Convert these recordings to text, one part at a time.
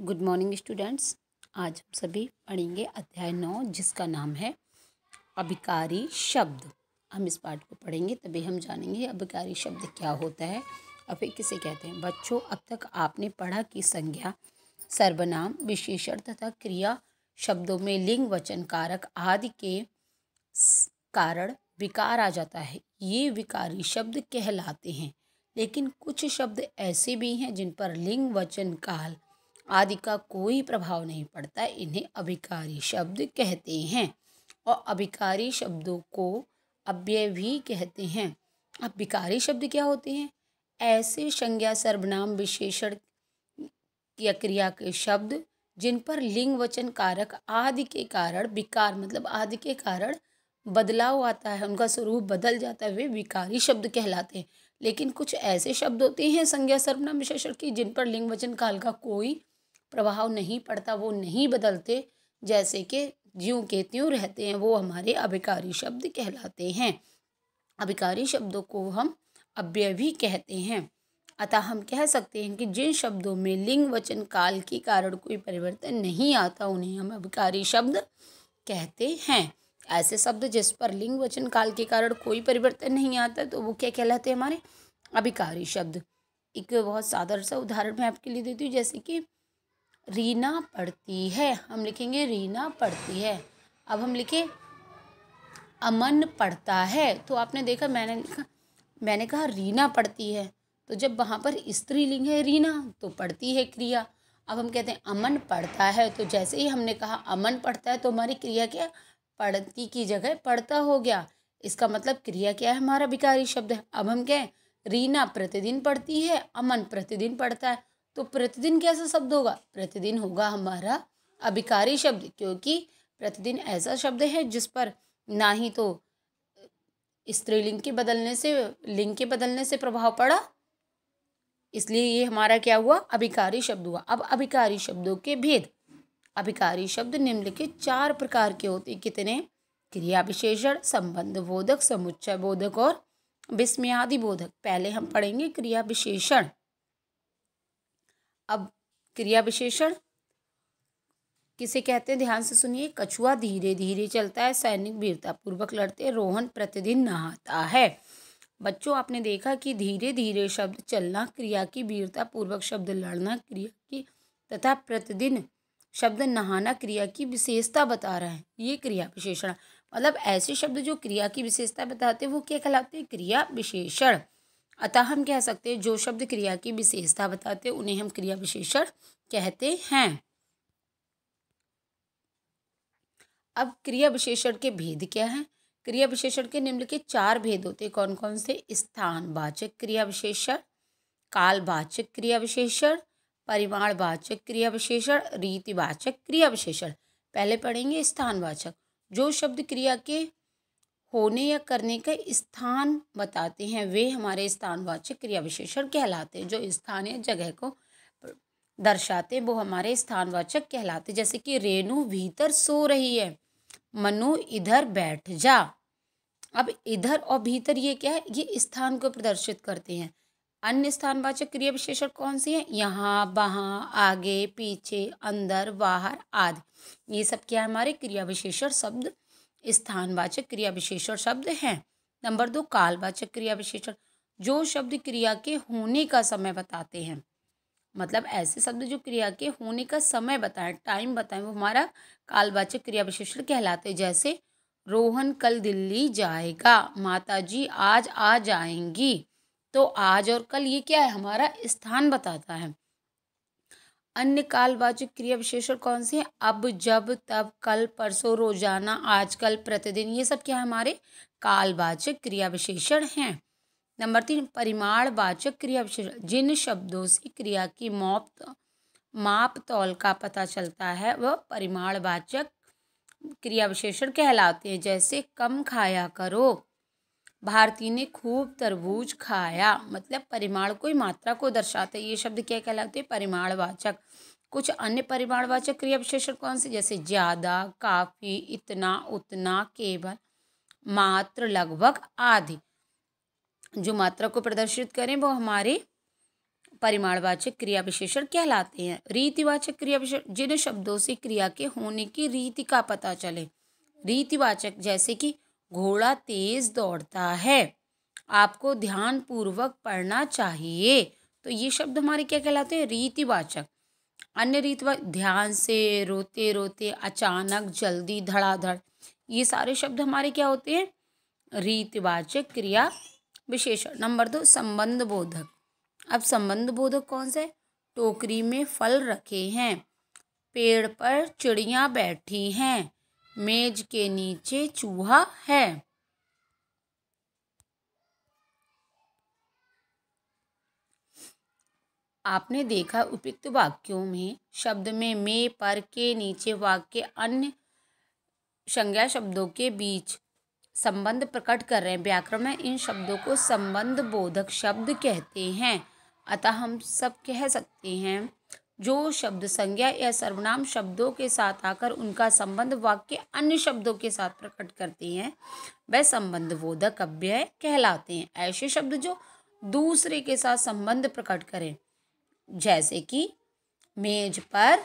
good morning students आज हम सभी पढ़ेंगे अध्याय नौ जिसका नाम है अभिकारी शब्द हम इस पाठ को पढ़ेंगे तभी हम जानेंगे अभिकारी शब्द क्या होता है और फिर किसे कहते हैं बच्चों अब तक आपने पढ़ा कि संज्ञा सर्वनाम विशेषण तथा क्रिया शब्दों में लिंग वचन कारक आदि के कारण विकार आ जाता है ये विकारी शब्द कहलाते हैं लेकिन कुछ शब्द ऐसे भी हैं जिन पर लिंग वचन काल आदि का कोई प्रभाव नहीं पड़ता इन्हें अभिकारी शब्द कहते हैं और अभिकारी शब्दों को अव्यय भी कहते हैं अभिकारी शब्द क्या होते हैं ऐसे संज्ञा सर्वनाम विशेषण या क्रिया के शब्द जिन पर लिंग वचन कारक आदि के कारण विकार मतलब आदि के कारण बदलाव आता है उनका स्वरूप बदल जाता है वे विकारी शब्द कहलाते हैं लेकिन कुछ ऐसे शब्द होते हैं संज्ञा सर्वनाम विशेषण की जिन पर लिंग वचन काल का कोई प्रभाव नहीं पड़ता वो नहीं बदलते जैसे कि ज्यों के त्यों रहते हैं वो हमारे अभिकारी शब्द कहलाते हैं अभिकारी शब्दों को हम अव्यय भी कहते हैं अतः हम कह सकते हैं कि जिन शब्दों में लिंग वचन काल के कारण कोई परिवर्तन नहीं आता उन्हें हम अभिकारी शब्द कहते हैं ऐसे शब्द जिस पर लिंग वचन काल के कारण कोई परिवर्तन नहीं आता तो वो क्या कहलाते हैं हमारे अभिकारी शब्द एक बहुत साधारण सा उदाहरण मैं आपके लिए देती हूँ जैसे कि रीना पढ़ती है हम लिखेंगे रीना पढ़ती है अब हम लिखे अमन पढ़ता है तो आपने देखा मैंने लिखा मैंने कहा रीना पढ़ती है तो जब वहाँ पर स्त्रीलिंग है रीना तो पढ़ती है क्रिया अब हम कहते हैं अमन पढ़ता है तो जैसे ही हमने कहा अमन पढ़ता है तो हमारी क्रिया क्या पढ़ती की जगह पढ़ता हो गया इसका मतलब क्रिया क्या है हमारा विकारी शब्द है अब हम कहें रीना प्रतिदिन पढ़ती है अमन प्रतिदिन पढ़ता है तो प्रतिदिन कैसा शब्द होगा प्रतिदिन होगा हमारा अभिकारी शब्द क्योंकि प्रतिदिन ऐसा शब्द है जिस पर ना ही तो स्त्रीलिंग के बदलने से लिंग के बदलने से प्रभाव पड़ा इसलिए ये हमारा क्या हुआ अभिकारी शब्द हुआ अब अभिकारी शब्दों के भेद अभिकारी शब्द निम्नलिखित चार प्रकार के होते कितने क्रिया विशेषण संबंध बोधक समुच्चय बोधक और विस्मयादि बोधक पहले हम पढ़ेंगे क्रिया विशेषण अब क्रिया विशेषण किसे कहते हैं ध्यान से सुनिए कछुआ धीरे धीरे चलता है सैनिक वीरतापूर्वक लड़ते रोहन प्रतिदिन नहाता है बच्चों आपने देखा कि धीरे धीरे शब्द चलना क्रिया की वीरतापूर्वक शब्द लड़ना क्रिया की तथा प्रतिदिन शब्द नहाना क्रिया की विशेषता बता रहे हैं ये क्रिया विशेषण मतलब ऐसे शब्द जो क्रिया की विशेषता बताते हैं वो क्या कहलाते हैं क्रिया विशेषण अतः हम कह सकते हैं जो शब्द क्रिया की विशेषता बताते हैं उन्हें हम क्रिया विशेषण कहते हैं अब क्रिया विशेषण के भेद क्या हैं क्रिया विशेषण के निम्न के चार भेद होते हैं कौन कौन से स्थानवाचक क्रिया विशेषण कालवाचक क्रिया विशेषण परिमाणवाचक क्रिया विशेषण रीतिवाचक क्रिया विशेषण पहले पढ़ेंगे स्थानवाचक जो शब्द क्रिया के होने या करने का स्थान बताते हैं वे हमारे स्थानवाचक क्रिया विशेषण कहलाते हैं जो स्थान या जगह को दर्शाते वो हमारे स्थानवाचक कहलाते जैसे कि रेणु भीतर सो रही है मनु इधर बैठ जा अब इधर और भीतर ये क्या है ये स्थान को प्रदर्शित करते हैं अन्य स्थानवाचक क्रिया विशेषण कौन सी है यहाँ वहाँ आगे पीछे अंदर बाहर आदि ये सब क्या है हमारे क्रिया विशेषण शब्द स्थानवाचक क्रिया विशेषण शब्द हैं नंबर दो कालवाचक क्रिया विशेषण जो शब्द क्रिया के होने का समय बताते हैं मतलब ऐसे शब्द जो क्रिया के होने का समय बताएं टाइम बताएं वो हमारा कालवाचक क्रिया विशेषण कहलाते हैं जैसे रोहन कल दिल्ली जाएगा माता जी आज आ जाएंगी तो आज और कल ये क्या है हमारा स्थान बताता है अन्य कालवाचक क्रिया विशेषण कौन से हैं अब जब तब कल परसों रोजाना आजकल प्रतिदिन ये सब क्या हमारे कालवाचक क्रिया विशेषण हैं नंबर तीन परिमाणवाचक क्रिया विशेषण जिन शब्दों से क्रिया की मौप माप तौल का पता चलता है वह परिमाणवाचक क्रिया विशेषण कहलाते हैं जैसे कम खाया करो भारती ने खूब तरबूज खाया मतलब परिमाण कोई मात्रा को दर्शाते ये शब्द क्या कहलाते हैं परिमाणवाचक कुछ अन्य परिमाणवाचक क्रिया विशेषण कौन से जैसे ज़्यादा काफ़ी इतना उतना केवल मात्र लगभग आदि जो मात्रा को प्रदर्शित करें वो हमारे परिमाणवाचक क्रिया विशेषण कहलाते हैं रीतिवाचक क्रिया विशेषण जिन शब्दों से क्रिया के होने की रीति का पता चले रीतिवाचक जैसे कि घोड़ा तेज दौड़ता है आपको ध्यान पूर्वक पढ़ना चाहिए तो ये शब्द हमारे क्या कहलाते हैं रीतिवाचक अन्य रीतिवाचक ध्यान से रोते रोते अचानक जल्दी धड़ाधड़ ये सारे शब्द हमारे क्या होते हैं रीतिवाचक क्रिया विशेषण नंबर दो संबंध बोधक अब संबंध बोधक कौन से टोकरी में फल रखे हैं पेड़ पर चिड़िया बैठी हैं मेज के नीचे चूहा है आपने देखा उपयुक्त वाक्यों में शब्द में मे पर के नीचे वाक्य अन्य संज्ञा शब्दों के बीच संबंध प्रकट कर रहे हैं व्याकरण में इन शब्दों को संबंध बोधक शब्द कहते हैं अतः हम सब कह सकते हैं जो शब्द संज्ञा या सर्वनाम शब्दों के साथ आकर उनका संबंध वाक्य अन्य शब्दों के साथ प्रकट करते हैं वह संबंध बोधक अव्यय कहलाते हैं ऐसे शब्द जो दूसरे के साथ संबंध प्रकट करें जैसे कि मेज पर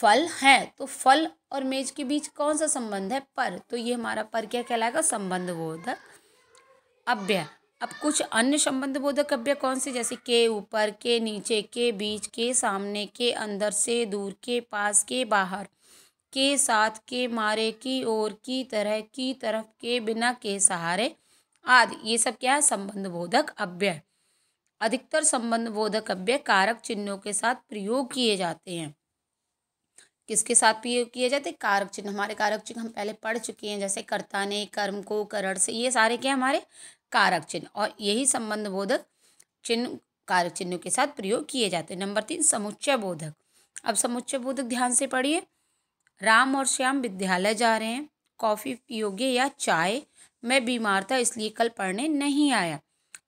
फल है तो फल और मेज के बीच कौन सा संबंध है पर तो ये हमारा पर क्या कहलाएगा संबंध बोधक अव्यय अब कुछ अन्य संबंध बोधक अव्यय कौन से जैसे के ऊपर के नीचे के बीच के सामने के अंदर से दूर के पास के बाहर के साथ के मारे की ओर की तरह की तरफ के बिना के सहारे आदि ये सब क्या है संबंध बोधक अव्यय अधिकतर संबंध बोधक अव्यय कारक चिन्हों के साथ प्रयोग किए जाते हैं किसके साथ प्रयोग किए जाते कारक चिन्ह हमारे कारक चिन्ह हम पहले पढ़ चुके हैं जैसे कर्ता ने कर्म को करण से ये सारे क्या हमारे कारक चिन्ह और यही संबंध बोधक चिन्ह कारक चिन्हों के साथ प्रयोग किए जाते हैं नंबर तीन समुच्चय बोधक अब समुच्चय बोधक ध्यान से पढ़िए राम और श्याम विद्यालय जा रहे हैं कॉफ़ी पियोगे या चाय मैं बीमार था इसलिए कल पढ़ने नहीं आया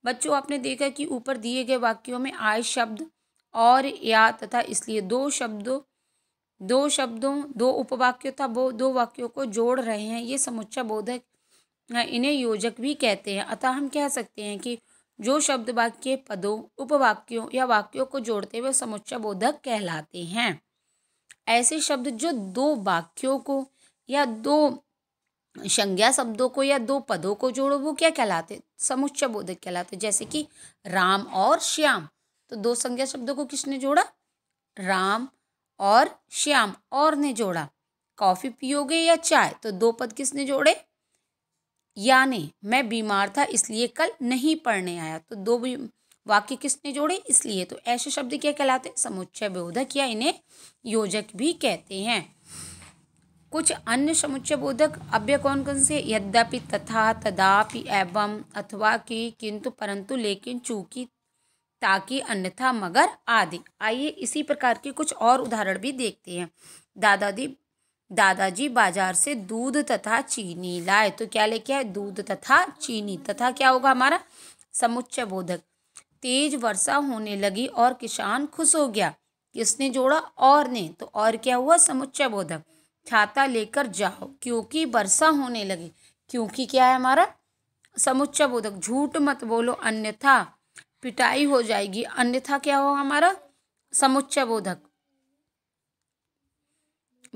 बच्चों आपने देखा कि ऊपर दिए गए वाक्यों में आय शब्द और या तथा इसलिए दो शब्दों दो शब्दों दो उपवाक्यों तथा वो दो वाक्यों को जोड़ रहे हैं ये समुच्चय बोधक इन्हें योजक भी कहते हैं अतः हम कह सकते हैं कि जो शब्द वाक्य पदों उपवाक्यों या वाक्यों को जोड़ते हुए समुच्चय बोधक कहलाते हैं ऐसे शब्द जो दो वाक्यों को या दो संज्ञा शब्दों को या दो पदों को जोड़ो वो क्या कहलाते समुच्चय बोधक कहलाते जैसे कि राम और श्याम तो दो संज्ञा शब्दों को किसने जोड़ा राम और श्याम और ने जोड़ा कॉफ़ी पियोगे या चाय तो दो पद किसने जोड़े यानी मैं बीमार था इसलिए कल नहीं पढ़ने आया तो दो भी वाक्य किसने जोड़े इसलिए तो ऐसे शब्द क्या कहलाते हैं समुच्चय बोधक या इन्हें योजक भी कहते हैं कुछ अन्य समुच्चय बोधक अभ्य कौन कौन से यद्यपि तथा तदापि एवं अथवा कि किंतु परंतु लेकिन चूंकि ताकि अन्यथा मगर आदि आइए इसी प्रकार के कुछ और उदाहरण भी देखते हैं दादादी दादाजी बाजार से दूध तथा चीनी लाए तो क्या लेके आए दूध तथा चीनी तथा क्या होगा हमारा समुच्चय बोधक तेज वर्षा होने लगी और किसान खुश हो गया किसने जोड़ा और ने तो और क्या हुआ समुच्चय बोधक छाता लेकर जाओ क्योंकि वर्षा होने लगी क्योंकि क्या है हमारा समुच्चय बोधक झूठ मत बोलो अन्यथा पिटाई हो जाएगी अन्यथा क्या होगा हमारा समुच्चय बोधक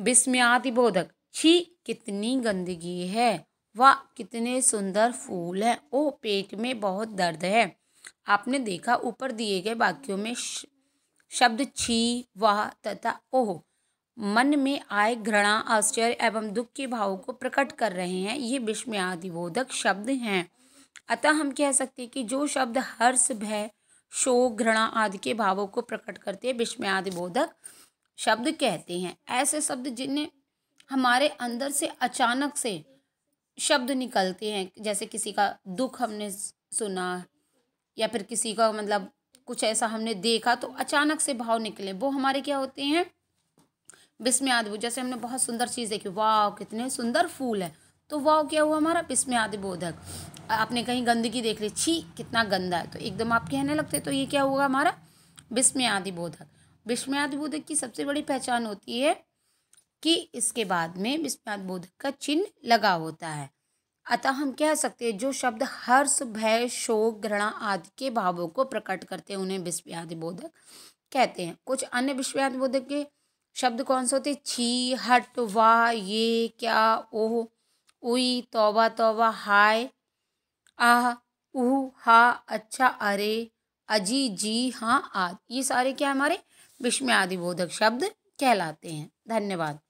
विस्मयादिबोधक छी कितनी गंदगी है वाह कितने सुंदर फूल हैं ओ पेट में बहुत दर्द है आपने देखा ऊपर दिए गए वाक्यों में शब्द छी वाह तथा ओह मन में आए घृणा आश्चर्य एवं दुख के भाव को प्रकट कर रहे हैं ये विस्मयादिबोधक शब्द हैं अतः हम कह सकते हैं कि जो शब्द हर्ष भय शोक घृणा आदि के भावों को प्रकट करते हैं विस्म्यादिबोधक शब्द कहते हैं ऐसे शब्द जिन्हें हमारे अंदर से अचानक से शब्द निकलते हैं जैसे किसी का दुख हमने सुना या फिर किसी का मतलब कुछ ऐसा हमने देखा तो अचानक से भाव निकले वो हमारे क्या होते हैं बिस्म्यादिबोध जैसे हमने बहुत सुंदर चीज़ देखी वाह कितने सुंदर फूल है तो वाह क्या हुआ हमारा बिस्म्यादिबोधक आपने कहीं गंदगी देख ली छी कितना गंदा है तो एकदम आप कहने लगते तो ये क्या होगा हमारा बिस्म्यादिबोधक विस्मयाद बोधक की सबसे बड़ी पहचान होती है कि इसके बाद में विस्मयाद बोधक का चिन्ह लगा होता है अतः हम कह सकते हैं जो शब्द हर्ष भय शोक घृणा आदि के भावों को प्रकट करते हैं उन्हें विस्मयाद बोधक कहते हैं कुछ अन्य विस्मयाद बोधक के शब्द कौन से होते हैं छी हट वाह ये क्या ओह उई तोबा तोबा हाय आह उ हा अच्छा अरे अजी जी हाँ आदि ये सारे क्या हमारे विस्मयादिबोधक शब्द कहलाते हैं धन्यवाद